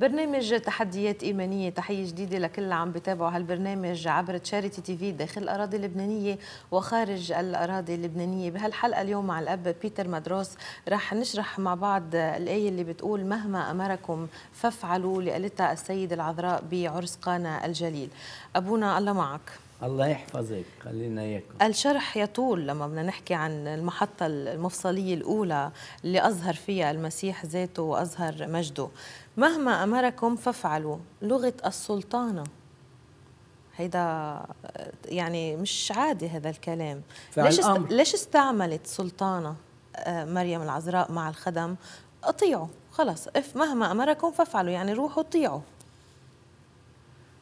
برنامج تحديات إيمانية تحية جديدة لكل اللي عم بتابعوا هالبرنامج عبر تشاريتي تي في داخل الأراضي اللبنانية وخارج الأراضي اللبنانية بهالحلقة اليوم مع الأب بيتر مدروس رح نشرح مع بعض الآية اللي بتقول مهما أمركم فافعلوا اللي قالتها السيدة العذراء بعرس قانا الجليل أبونا الله معك الله يحفظك خلينا اياكم الشرح يطول لما بدنا نحكي عن المحطة المفصلية الأولى اللي أظهر فيها المسيح ذاته وأظهر مجده مهما أمركم فافعلوا لغة السلطانة هيدا يعني مش عادي هذا الكلام ليش, است... ليش استعملت سلطانة آه، مريم العذراء مع الخدم اطيعوا خلص اف مهما أمركم فافعلوا يعني روحوا اطيعوا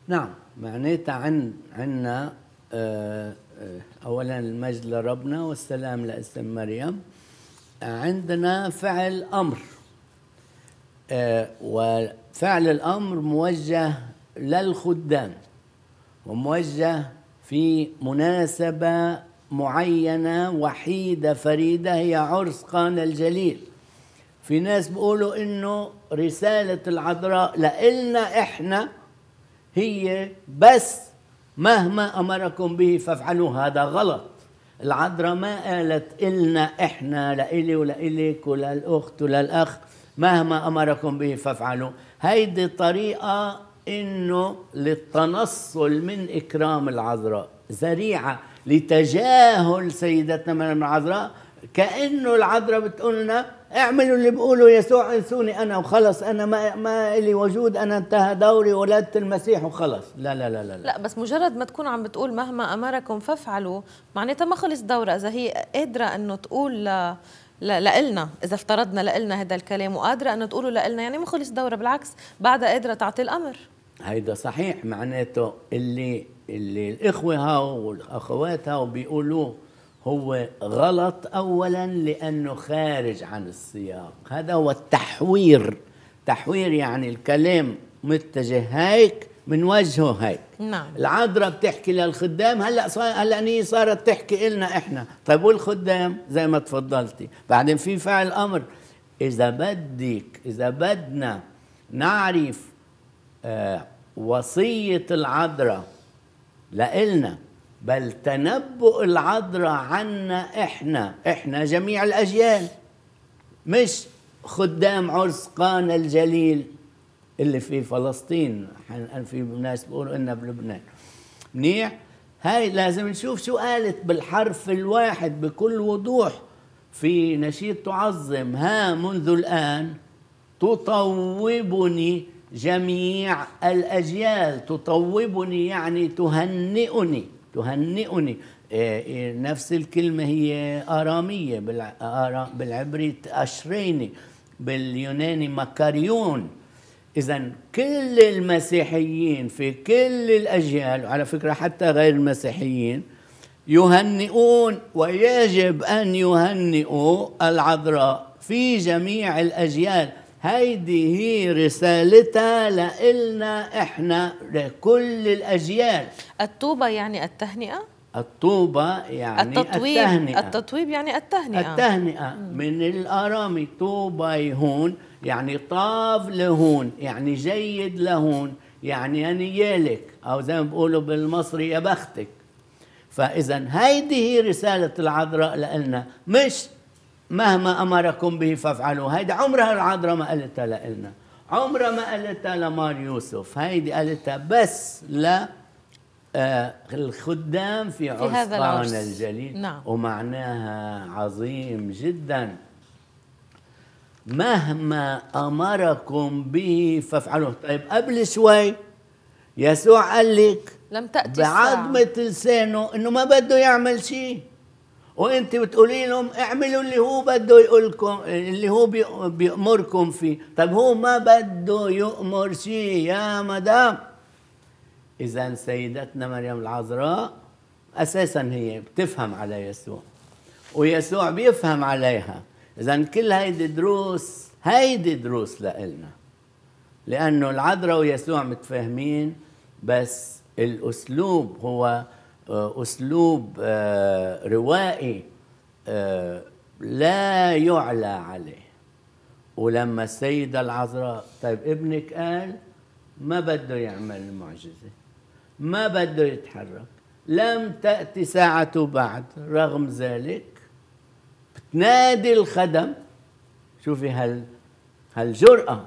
نعم معناتها عن عنا آه، آه، أولا المجد لربنا والسلام لاسم مريم عندنا فعل أمر آه، وفعل الأمر موجه للخدام وموجه في مناسبة معينة وحيدة فريدة هي عرس قانا الجليل في ناس بيقولوا انه رسالة العذراء لإلنا احنا هي بس مهما امركم به فافعلوا هذا غلط العذراء ما قالت إلنا إحنا لإلي ولإلك وللأخت وللأخ مهما أمركم به فافعلوا هيدي طريقة إنه للتنصل من إكرام العذراء ذريعة لتجاهل سيدتنا مريم العذراء كأنه العذراء بتقولنا اعملوا اللي بقولوا يسوع انسوني انا وخلص انا ما ما لي وجود انا انتهى دوري ولدت المسيح وخلص لا لا لا لا لا بس مجرد ما تكون عم بتقول مهما امركم فافعلوا معناتها ما خلص دورة اذا هي قادره انه تقول ل... لا لإلنا إذا افترضنا لإلنا هذا الكلام وقادرة أنه تقولوا لإلنا يعني ما خلص دورة بالعكس بعدها قادرة تعطي الأمر هيدا صحيح معناته اللي اللي الإخوة هاو والأخوات هاو بيقولوه هو غلط اولا لانه خارج عن السياق هذا هو التحوير تحوير يعني الكلام متجه هيك بنوجهه هيك نعم العذراء بتحكي للخدام هلا صار هلا هي صارت تحكي لنا احنا طيب والخدام زي ما تفضلتي بعدين في فعل امر اذا بدك اذا بدنا نعرف آه وصيه العذراء لإلنا بل تنبؤ العذراء عنا احنا احنا جميع الاجيال مش خدام عرس قانا الجليل اللي في فلسطين في ناس بيقولوا انها بلبنان منيح هاي لازم نشوف شو قالت بالحرف الواحد بكل وضوح في نشيد تعظم ها منذ الآن تطوبني جميع الأجيال تطوبني يعني تهنئني تهنئني إيه، إيه، نفس الكلمة هي آرامية بالعبري أشريني باليوناني مكاريون إذا كل المسيحيين في كل الأجيال وعلى فكرة حتى غير المسيحيين يهنئون ويجب أن يهنئوا العذراء في جميع الأجيال هيدي هي رسالتها لإلنا إحنا لكل الأجيال الطوبة يعني التهنئة؟ الطوبة يعني التطويب التهنئة التطويب يعني التهنئة التهنئة من الآرامي طوبة يهون يعني طاف لهون يعني جيد لهون يعني يالك أو زي ما بيقولوا بالمصري يا بختك فإذا هيدي هي رسالة العذراء لنا مش مهما امركم به فافعلوا هيدا عمرها العذراء ما قالتها لنا عمرها ما قالتها لمار يوسف هيدي قالتها بس ل آه الخدام في, في عصفان الجليل نعم. ومعناها عظيم جدا مهما امركم به فافعلوه طيب قبل شوي يسوع قال لك لم تأتي بعظمة لسانه انه ما بده يعمل شيء وانت بتقولي لهم اعملوا اللي هو بده يقول لكم اللي هو بيأمركم فيه طب هو ما بده يأمر شيء يا مدام اذا سيدتنا مريم العذراء اساسا هي بتفهم على يسوع ويسوع بيفهم عليها اذا كل هيدي دروس هيدي دروس لإلنا لانه العذراء ويسوع متفاهمين بس الاسلوب هو آه، اسلوب آه، روائي آه، لا يعلى عليه ولما السيدة العذراء طيب ابنك قال ما بده يعمل المعجزة ما بده يتحرك لم تأتي ساعة بعد رغم ذلك بتنادي الخدم شوفي هال هالجرأة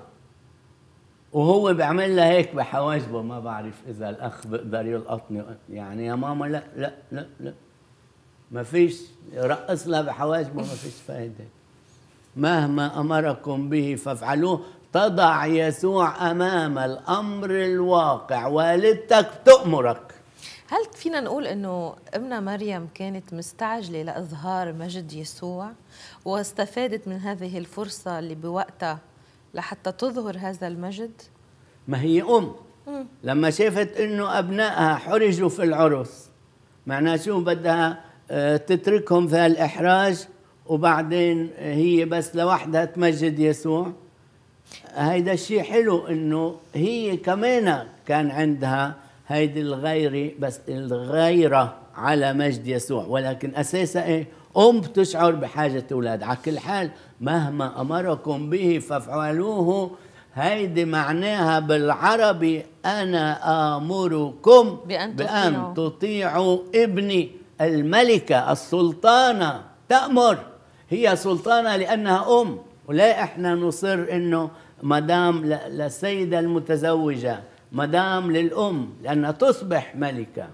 وهو بيعمل لها هيك بحواجبه ما بعرف اذا الاخ بيقدر يلقطني يعني يا ماما لا لا لا لا ما فيش رقص لها بحواجبه ما فيش فائده مهما امركم به فافعلوه تضع يسوع امام الامر الواقع والدتك تامرك هل فينا نقول انه امنا مريم كانت مستعجله لاظهار مجد يسوع واستفادت من هذه الفرصه اللي بوقتها لحتى تظهر هذا المجد ما هي أم مم. لما شافت أنه أبنائها حرجوا في العرس معناها شو بدها آه، تتركهم في الإحراج وبعدين هي بس لوحدها تمجد يسوع هيدا الشيء حلو انه هي كمان كان عندها هيدي الغيرة بس الغيرة على مجد يسوع ولكن أساسها إيه أم تشعر بحاجة أولاد على كل حال مهما أمركم به فافعلوه هيدي معناها بالعربي أنا آمركم بأن, بأن تطيعوا ابني الملكة السلطانة تأمر هي سلطانة لأنها أم ولا إحنا نصر إنه مدام للسيدة المتزوجة مدام للأم لأنها تصبح ملكة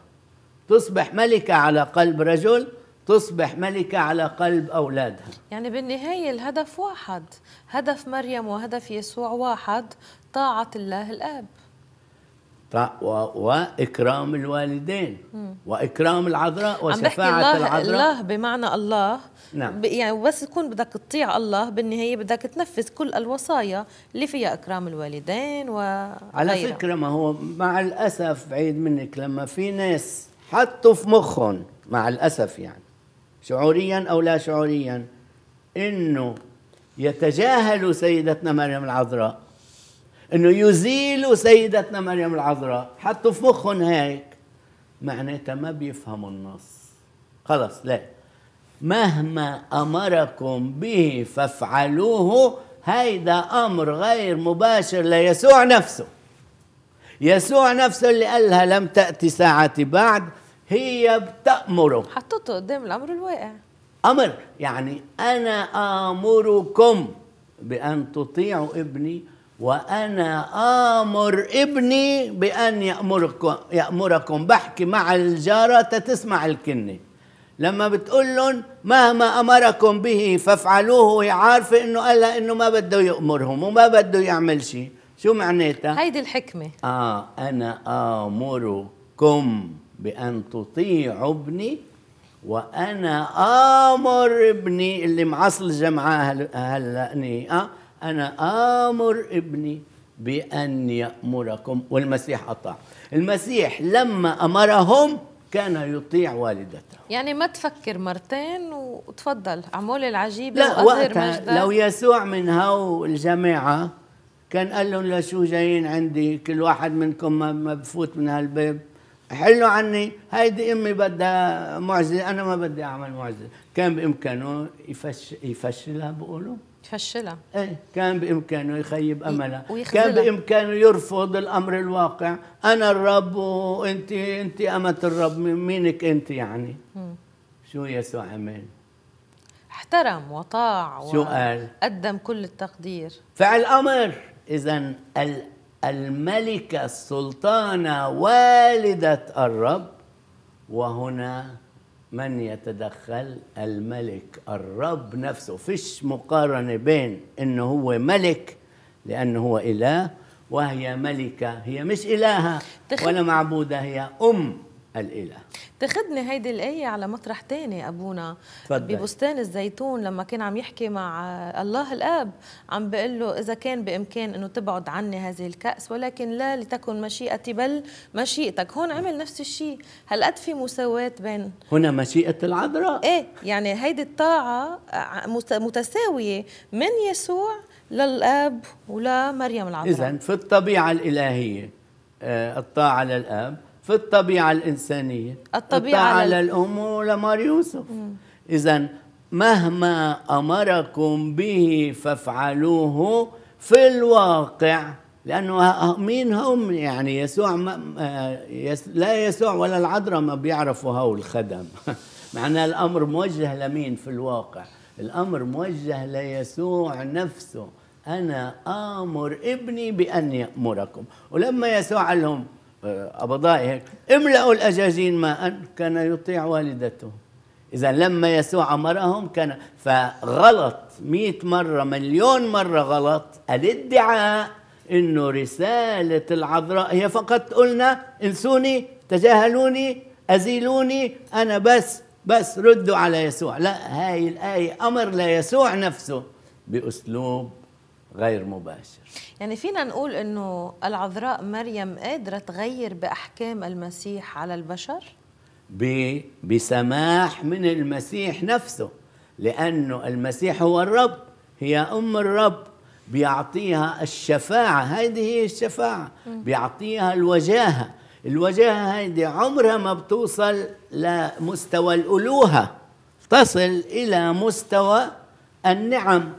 تصبح ملكة على قلب رجل تصبح ملكة على قلب أولادها يعني بالنهاية الهدف واحد هدف مريم وهدف يسوع واحد طاعة الله الآب واكرام الوالدين واكرام العذراء وشفاعه عم بحكي الله العذراء الله بمعنى الله نعم يعني بس تكون بدك تطيع الله بالنهايه بدك تنفذ كل الوصايا اللي فيها اكرام الوالدين و على فكره ما هو مع الاسف بعيد منك لما في ناس حطوا في مخهم مع الاسف يعني شعوريا أو لا شعوريا إنه يتجاهل سيدتنا مريم العذراء إنه يزيل سيدتنا مريم العذراء حطوا في مخهم هيك معناتها ما بيفهموا النص خلص لا مهما أمركم به فافعلوه هيدا أمر غير مباشر ليسوع نفسه يسوع نفسه اللي قالها لم تأتي ساعتي بعد هي بتأمره حطته قدام الأمر الواقع أمر يعني أنا آمركم بأن تطيعوا ابني وأنا آمر ابني بأن يأمركم, يأمركم بحكي مع الجارة تسمع الكنة لما بتقول لهم مهما أمركم به فافعلوه هي عارفة إنه قال إنه ما بده يأمرهم وما بده يعمل شيء شو معناتها؟ هيدي الحكمة آه أنا آمركم بأن تطيعوا ابني وأنا آمر ابني اللي معصل الجمعة هلأني أه أنا آمر ابني بأن يأمركم والمسيح أطاع المسيح لما أمرهم كان يطيع والدته يعني ما تفكر مرتين وتفضل عمول العجيبة لا وقتها مجدد. لو يسوع من هو الجماعة كان قال لهم لشو جايين عندي كل واحد منكم ما بفوت من هالباب حلوا عني هيدي امي بدها معزه انا ما بدي اعمل معزه كان بامكانه يفش يفشلها بقولوا يفشلها ايه كان بامكانه يخيب املها كان بامكانه يرفض الامر الواقع انا الرب وانت انت امه الرب مينك انت يعني م. شو يسوع عمل احترم وطاع سؤال قدم كل التقدير فعل امر اذا الملكة السلطانة والدة الرب وهنا من يتدخل الملك الرب نفسه فيش مقارنة بين انه هو ملك لانه هو اله وهي ملكة هي مش الهة ولا معبودة هي ام الإله تاخذني هيدي الآية على مطرح تاني أبونا تفضل. ببستان الزيتون لما كان عم يحكي مع الله الآب عم بيقول له إذا كان بإمكان أنه تبعد عني هذه الكأس ولكن لا لتكن مشيئتي بل مشيئتك هون عمل نفس الشيء هل قد في مساواة بين هنا مشيئة العذراء إيه يعني هيدي الطاعة متساوية من يسوع للآب ولمريم العذراء إذا في الطبيعة الإلهية آه، الطاعة للآب في الطبيعة الإنسانية الطبيعة على الأم لمار يوسف إذا مهما أمركم به فافعلوه في الواقع لأنه مين هم يعني يسوع ما آه، يس لا يسوع ولا العذراء ما بيعرفوا هاو الخدم معناه الأمر موجه لمين في الواقع الأمر موجه ليسوع نفسه أنا آمر ابني بأن يأمركم ولما يسوع قال لهم آه، هيك املأوا الأجاجين ماء كان يطيع والدته إذا لما يسوع أمرهم كان فغلط مئة مرة مليون مرة غلط الادعاء إنه رسالة العذراء هي فقط قلنا انسوني تجاهلوني أزيلوني أنا بس بس ردوا على يسوع لا هاي الآية أمر ليسوع نفسه بأسلوب غير مباشر يعني فينا نقول أنه العذراء مريم قادرة تغير بأحكام المسيح على البشر؟ بسماح من المسيح نفسه لأنه المسيح هو الرب هي أم الرب بيعطيها الشفاعة هذه هي الشفاعة بيعطيها الوجاهة الوجاهة هذه عمرها ما بتوصل لمستوى الألوهة تصل إلى مستوى النعم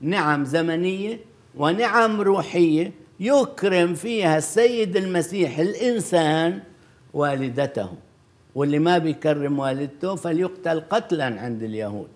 نعم زمنيه ونعم روحيه يكرم فيها السيد المسيح الانسان والدته واللي ما بيكرم والدته فليقتل قتلا عند اليهود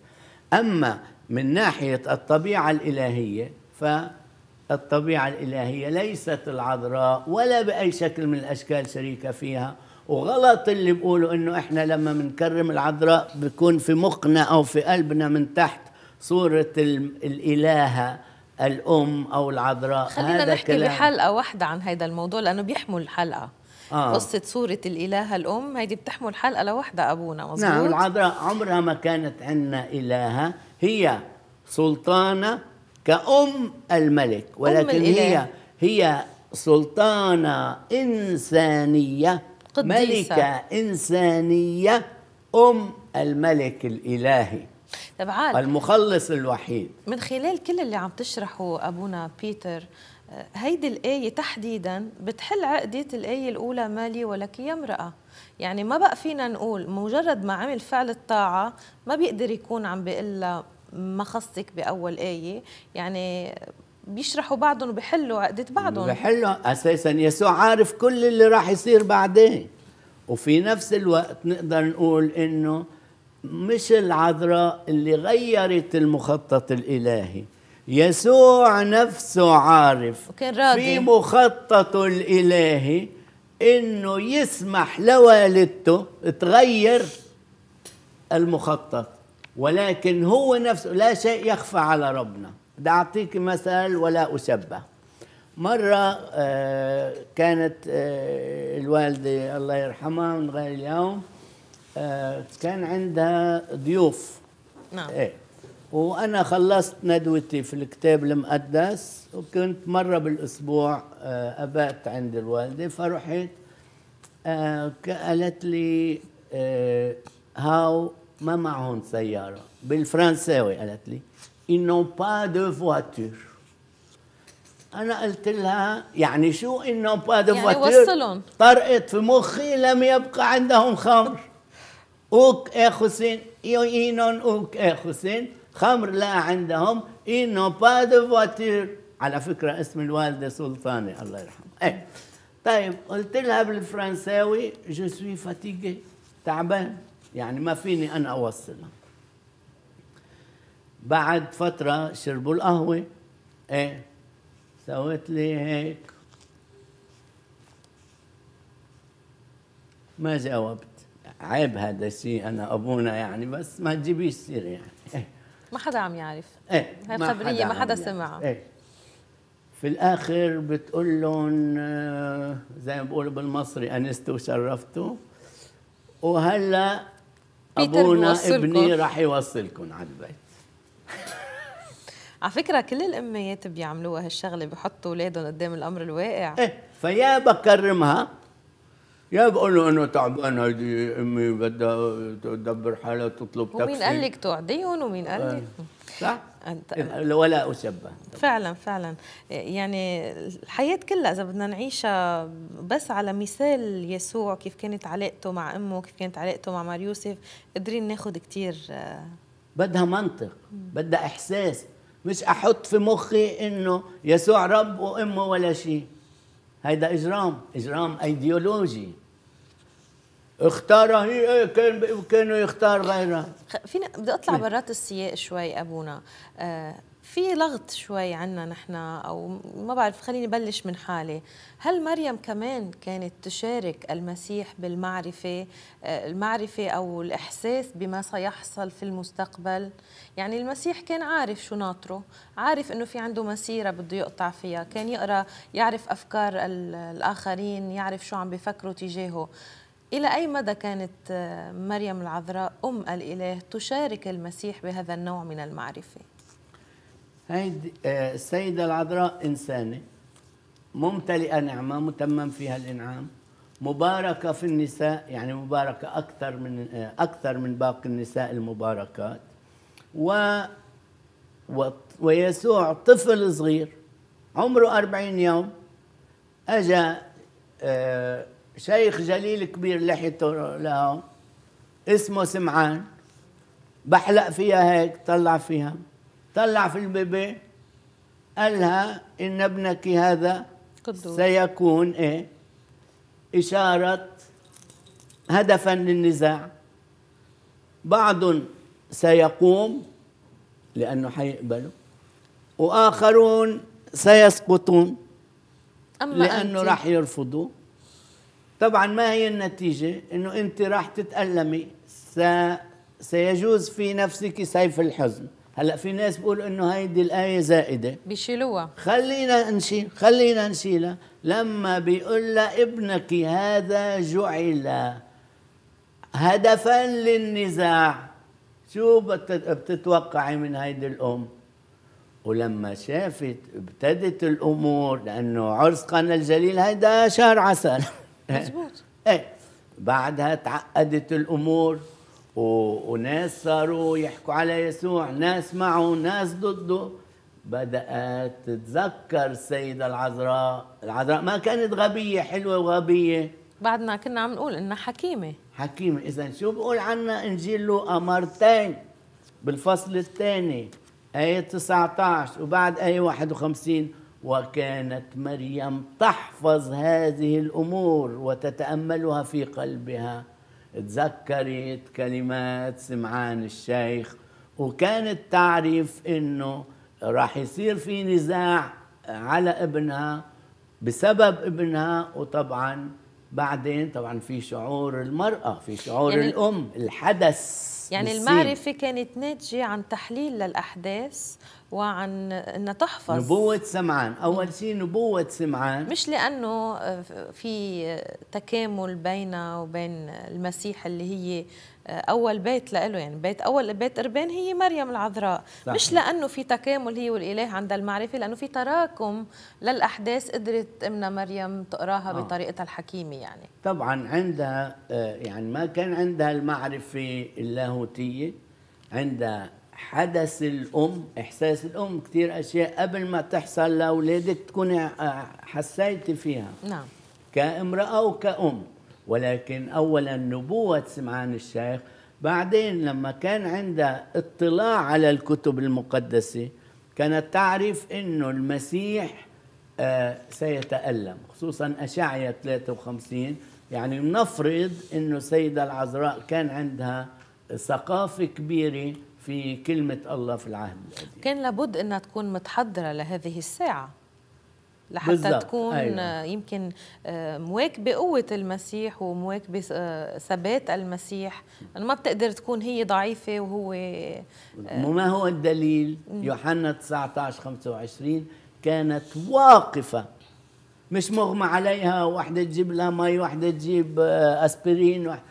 اما من ناحيه الطبيعه الالهيه فالطبيعه الالهيه ليست العذراء ولا باي شكل من الاشكال شريكه فيها وغلط اللي بيقولوا انه احنا لما بنكرم العذراء بيكون في مخنا او في قلبنا من تحت صورة الإلهة الأم أو العذراء خلينا هذا نحكي كلام. بحلقة واحدة عن هذا الموضوع لأنه بيحمل حلقة آه. قصة صورة الإلهة الأم هيدي بتحمل حلقة لوحدها أبونا مزبوط؟ نعم العذراء عمرها ما كانت عندنا إلهة هي سلطانة كأم الملك ولكن أم هي هي سلطانة إنسانية قديسة. ملكة إنسانية أم الملك الإلهي طيب عال المخلص الوحيد من خلال كل اللي عم تشرحه ابونا بيتر آه، هيدي الآية تحديدا بتحل عقدة الآية الأولى مالي ولك يا امرأة يعني ما بقى فينا نقول مجرد ما عمل فعل الطاعة ما بيقدر يكون عم بيقول ما خصك بأول آية يعني بيشرحوا بعضهم وبيحلوا عقدة بعضهم بيحلوا أساسا يسوع عارف كل اللي راح يصير بعدين وفي نفس الوقت نقدر نقول إنه مش العذراء اللي غيرت المخطط الإلهي يسوع نفسه عارف وكان راضي. في مخططه الإلهي إنه يسمح لوالدته تغير المخطط ولكن هو نفسه لا شيء يخفى على ربنا بدي أعطيك مثال ولا أشبه مرة آه، كانت آه، الوالدة الله يرحمها من غير اليوم آه، كان عندها ضيوف نعم ايه وانا خلصت ندوتي في الكتاب المقدس وكنت مره بالاسبوع آه، ابات عند الوالده فرحت آه، قالت لي هاو ما معهم سياره بالفرنساوي قالت لي انو با دو فواتور انا قلت لها يعني شو انو با دو يعني وصلهم طرقت في مخي لم يبقى عندهم خمر اوك اخوسين اينون اوك اخوسين خمر لا عندهم اينو با دو فواتير على فكره اسم الوالده سلطاني الله يرحمه ايه طيب قلت لها بالفرنساوي جو سوي فاتيكي تعبان يعني ما فيني انا اوصلها بعد فترة شربوا القهوة ايه سويت لي هيك ما جاوبت عيب هذا الشيء انا ابونا يعني بس ما تجيبيش سيره يعني إيه. ما حدا عم يعرف ايه هي الخبريه ما حدا سمعها ايه في الاخر بتقول لهم آه، زي ما بقولوا بالمصري انستوا وشرفتوا وهلا ابونا ابني راح يوصلكم على البيت على فكره كل الاميات بيعملوها هالشغله بحطوا اولادهم قدام الامر الواقع ايه فيا بكرمها يا بقول له انه تعبان هيدي امي بدها تدبر حالها تطلب تاكسي ومين قال لك تقعديهم آه. ومين قال لك صح أنت... ولا اسبه فعلا فعلا يعني الحياه كلها اذا بدنا نعيشها بس على مثال يسوع كيف كانت علاقته مع امه كيف كانت علاقته مع مار يوسف قادرين ناخذ كثير آه. بدها منطق بدها احساس مش احط في مخي انه يسوع رب وامه ولا شيء هيدا اجرام اجرام ايديولوجي اختارها هي ايه، كان كانوا يختار غيرها فينا بدي اطلع برات السياق شوي ابونا آه، في لغط شوي عنا نحن او ما بعرف خليني بلش من حالي هل مريم كمان كانت تشارك المسيح بالمعرفه آه، المعرفه او الاحساس بما سيحصل في المستقبل يعني المسيح كان عارف شو ناطره عارف انه في عنده مسيره بده يقطع فيها كان يقرا يعرف افكار الاخرين يعرف شو عم بفكروا تجاهه إلى أي مدى كانت آه، مريم العذراء أم الإله تشارك المسيح بهذا النوع من المعرفة؟ هيدي آه، السيدة العذراء إنسانة ممتلئة نعمة متمم فيها الإنعام مباركة في النساء يعني مباركة أكثر من آه، أكثر من باقي النساء المباركات و, و ويسوع طفل صغير عمره أربعين يوم أجا شيخ جليل كبير لحيته لهون اسمه سمعان بحلق فيها هيك طلع فيها طلع في البيبي قال لها ان ابنك هذا قدوة. سيكون ايه اشاره هدفا للنزاع بعض سيقوم لانه حيقبلوا واخرون سيسقطون أما لانه راح يرفضوا طبعا ما هي النتيجة انه انت راح تتألمي س... سيجوز في نفسك سيف الحزن هلا في ناس بقول انه هيدي الايه زائده بيشيلوها خلينا نشيل خلينا نشيلها لما بيقول لها ابنك هذا جعل هدفا للنزاع شو بتتوقعي من هيدي الام ولما شافت ابتدت الامور لانه عرس قنا الجليل هيدا شهر عسل مزبوط ايه آه. بعدها تعقدت الامور وناس صاروا يحكوا على يسوع ناس معه ناس ضده بدأت تتذكر السيدة العذراء العذراء ما كانت غبية حلوة وغبية بعدنا كنا عم نقول إنها حكيمة حكيمة إذا شو بقول عنا إنجيل لوقا مرتين بالفصل الثاني آية 19 وبعد آية 51 وكانت مريم تحفظ هذه الامور وتتاملها في قلبها تذكرت كلمات سمعان الشيخ وكانت تعرف انه راح يصير في نزاع على ابنها بسبب ابنها وطبعا بعدين طبعا في شعور المراه في شعور يعني الام الحدث يعني المعرفه كانت ناتجه عن تحليل للاحداث وعن أن تحفظ نبوة سمعان أول شيء نبوة سمعان مش لأنه في تكامل بينه وبين المسيح اللي هي أول بيت له يعني بيت أول بيت قربان هي مريم العذراء صحيح. مش لأنه في تكامل هي والإله عند المعرفة لأنه في تراكم للأحداث قدرت أمنا مريم تقراها آه. بطريقتها الحكيمة يعني طبعا عندها آه، يعني ما كان عندها المعرفة اللاهوتية عندها حدث الام احساس الام كثير اشياء قبل ما تحصل لاولادك تكوني آه، حسيتي فيها نعم كامراه وكأم ولكن اولا نبوه سمعان الشيخ بعدين لما كان عندها اطلاع على الكتب المقدسه كانت تعرف انه المسيح آه سيتالم خصوصا اشعيا 53 يعني نفرض انه السيده العذراء كان عندها ثقافه كبيره في كلمة الله في العهد القديم كان لابد أنها تكون متحضرة لهذه الساعة لحتى بالزبط. تكون أيوة. يمكن آه، مواكبة قوة المسيح ومواكبة آه، ثبات المسيح ما بتقدر تكون هي ضعيفة وهو آه، ما هو الدليل يوحنا 19 25 كانت واقفة مش مغمى عليها واحدة تجيب لها مي واحدة تجيب أسبرين واحدة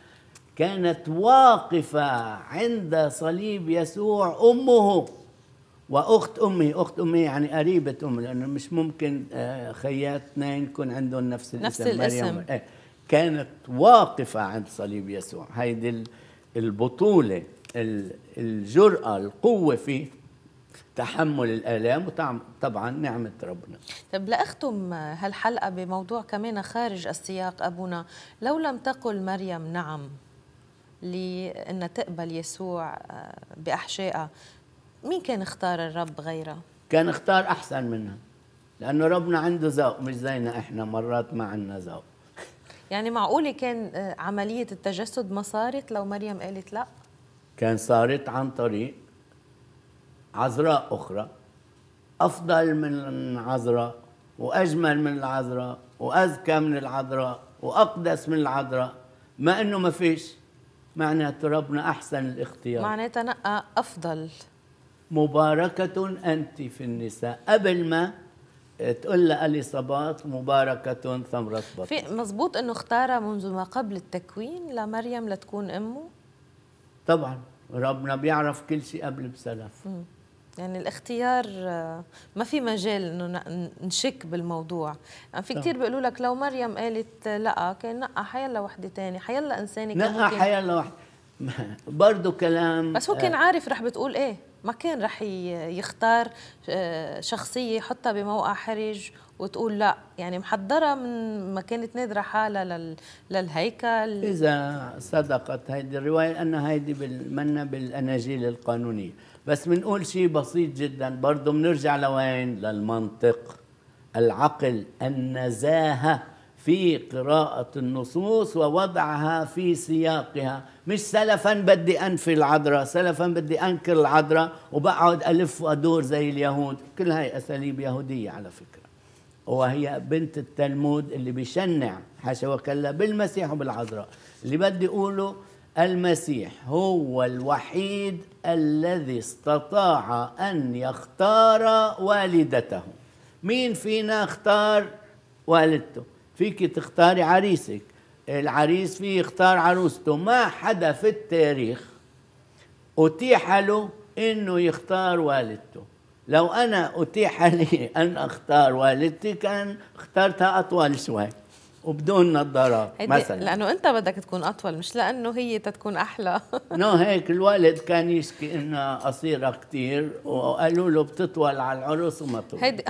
كانت واقفة عند صليب يسوع أمه وأخت أمي أخت أمي يعني قريبة أمي لأنه مش ممكن آه، خيات اثنين يكون عندهم نفس الاسم نفس الاسم مريم. إيه كانت واقفة عند صليب يسوع هيدي البطولة الجرأة القوة في تحمل الآلام وطبعا نعمة ربنا طب لأختم هالحلقة بموضوع كمان خارج السياق أبونا لو لم تقل مريم نعم لأنها تقبل يسوع آه، بأحشائها مين كان اختار الرب غيرها؟ كان اختار أحسن منها لأنه ربنا عنده ذوق مش زينا إحنا مرات ما عندنا ذوق يعني معقولة كان آه، عملية التجسد ما صارت لو مريم قالت لا؟ كان صارت عن طريق عذراء أخرى أفضل من العذراء وأجمل من العذراء وأذكى من العذراء وأقدس من العذراء ما إنه ما فيش معناته ربنا أحسن الاختيار معناتها نقى أفضل مباركة أنت في النساء قبل ما تقول لألي صباط مباركة ثمرة بطن في مزبوط أنه اختارها منذ ما قبل التكوين لمريم لتكون أمه؟ طبعا ربنا بيعرف كل شيء قبل بسلف م. يعني الاختيار آه، ما في مجال انه نشك بالموضوع يعني في نعم. كثير بيقولوا لك لو مريم قالت لا كان نقى حيلا وحده ثانيه حيلا انسانه كان نقى حيلا وحده برضه كلام بس هو آه. كان عارف رح بتقول ايه ما كان رح يختار آه، شخصيه يحطها بموقع حرج وتقول لا يعني محضره من ما كانت نادره حالها لل... للهيكل اذا صدقت هيدي الروايه ان هيدي بالمنه بالاناجيل القانونيه بس بنقول شيء بسيط جدا برضه بنرجع لوين للمنطق العقل النزاهه في قراءة النصوص ووضعها في سياقها مش سلفا بدي أنفي العذراء سلفا بدي أنكر العذراء وبقعد ألف وأدور زي اليهود كل هاي أساليب يهودية على فكرة وهي بنت التلمود اللي بيشنع حاشا وكلا بالمسيح وبالعذراء اللي بدي أقوله المسيح هو الوحيد الذي استطاع ان يختار والدته مين فينا اختار والدته فيك تختاري عريسك العريس فيه يختار عروسته ما حدا في التاريخ اتيح له انه يختار والدته لو انا اتيح لي ان اختار والدتي كان اخترتها اطول شوي وبدون نظارات مثلا لانه انت بدك تكون اطول مش لانه هي تتكون احلى نو هيك الوالد كان يشكي انها قصيره كثير وقالوا له بتطول على العرس وما بتطول هيدي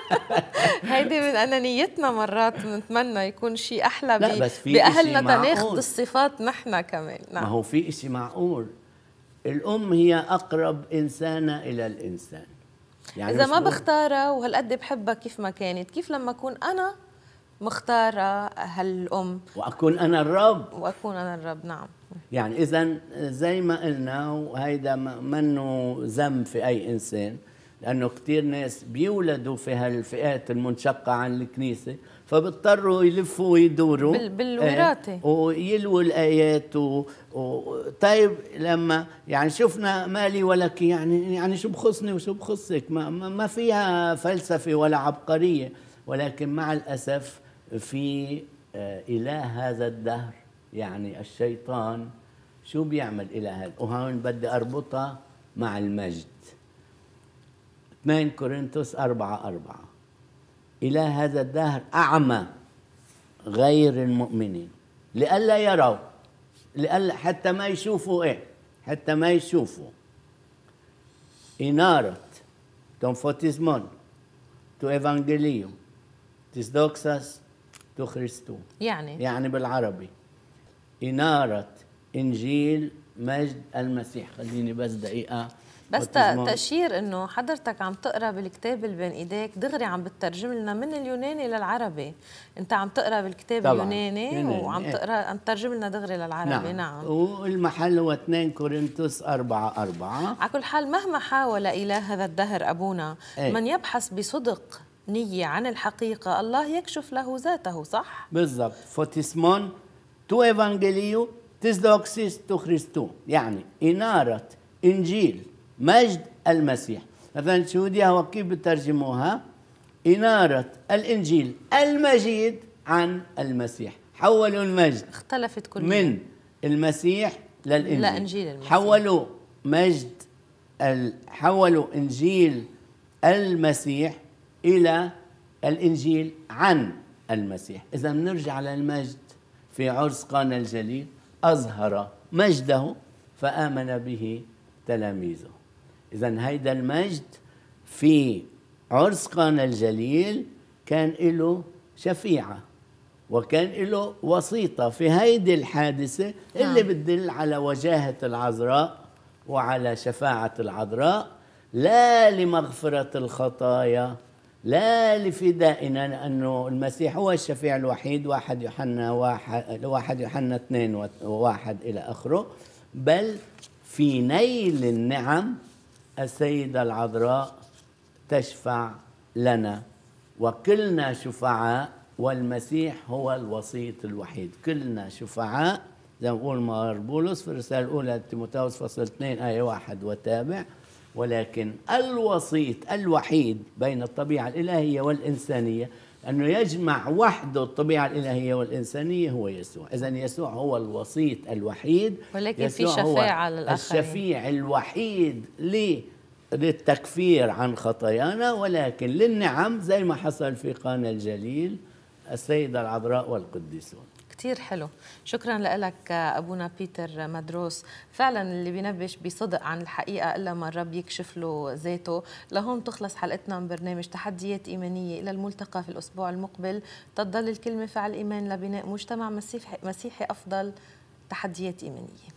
هيدي من انانيتنا مرات بنتمنى يكون شيء احلى لا بس في باهلنا تناخذ الصفات نحن كمان نعم. ما هو في شيء معقول الام هي اقرب انسانه الى الانسان يعني اذا ما بختارها وهالقد بحبها كيف ما كانت كيف لما اكون انا مختارة هالأم وأكون أنا الرب وأكون أنا الرب نعم يعني إذا زي ما قلنا وهيدا منه ذنب في أي إنسان لأنه كثير ناس بيولدوا في هالفئات المنشقة عن الكنيسة فبيضطروا يلفوا ويدوروا بالوراثة آه ويلووا الآيات و... و... طيب لما يعني شفنا مالي ولك يعني يعني شو بخصني وشو بخصك ما, ما فيها فلسفة ولا عبقرية ولكن مع الأسف في آه، إله هذا الدهر يعني الشيطان شو بيعمل إله هذا وهون بدي أربطها مع المجد 2 كورنثوس 4 4 إله هذا الدهر أعمى غير المؤمنين لئلا يروا لئلا حتى ما يشوفوا إيه حتى ما يشوفوا إنارة تنفوتيزمون تو إيفانجيليو تسدوكساس تخرستم يعني يعني بالعربي إنارة إنجيل مجد المسيح خليني بس دقيقة بس تأشير انه حضرتك عم تقرا بالكتاب اللي بين ايديك دغري عم بترجم لنا من اليوناني للعربي انت عم تقرا بالكتاب طبعاً. اليوناني يوناني. وعم إيه. تقرا عم تترجم لنا دغري للعربي نعم, نعم. والمحل هو 2 كورنثوس 4 4 على كل حال مهما حاول اله هذا الدهر ابونا ايه؟ من يبحث بصدق نية عن الحقيقة الله يكشف له ذاته صح؟ بالضبط فوتسمون تو إيفانجيليو تزدوكسيس تو خريستو يعني إنارة إنجيل مجد المسيح مثلا شهودية هو كيف بترجموها إنارة الإنجيل المجيد عن المسيح حولوا المجد اختلفت كل من المسيح للإنجيل لإنجيل المسيح حولوا مجد حولوا إنجيل المسيح إلى الإنجيل عن المسيح إذا نرجع للمجد في عرس قانا الجليل أظهر مجده فآمن به تلاميذه إذا هيدا المجد في عرس قانا الجليل كان له شفيعة وكان له وسيطة في هيدي الحادثة اللي نعم. بتدل على وجاهة العذراء وعلى شفاعة العذراء لا لمغفرة الخطايا لا لفدائنا لأنه المسيح هو الشفيع الوحيد واحد يوحنا واحد, واحد يوحنا اثنين وواحد إلى آخره بل في نيل النعم السيدة العذراء تشفع لنا وكلنا شفعاء والمسيح هو الوسيط الوحيد كلنا شفعاء زي ما بقول مار بولس في الرسالة الأولى تيموثاوس فصل 2 آية واحد وتابع ولكن الوسيط الوحيد بين الطبيعة الإلهية والإنسانية أنه يجمع وحده الطبيعة الإلهية والإنسانية هو يسوع إذا يسوع هو الوسيط الوحيد ولكن في شفاعة للآخرين الشفيع الوحيد للتكفير عن خطايانا ولكن للنعم زي ما حصل في قانا الجليل السيدة العذراء والقديسون كثير حلو شكرا لك أبونا بيتر مدروس فعلا اللي بينبش بصدق عن الحقيقة إلا ما الرب يكشف له ذاته لهون تخلص حلقتنا من برنامج تحديات إيمانية إلى الملتقى في الأسبوع المقبل تضل الكلمة فعل إيمان لبناء مجتمع مسيحي أفضل تحديات إيمانية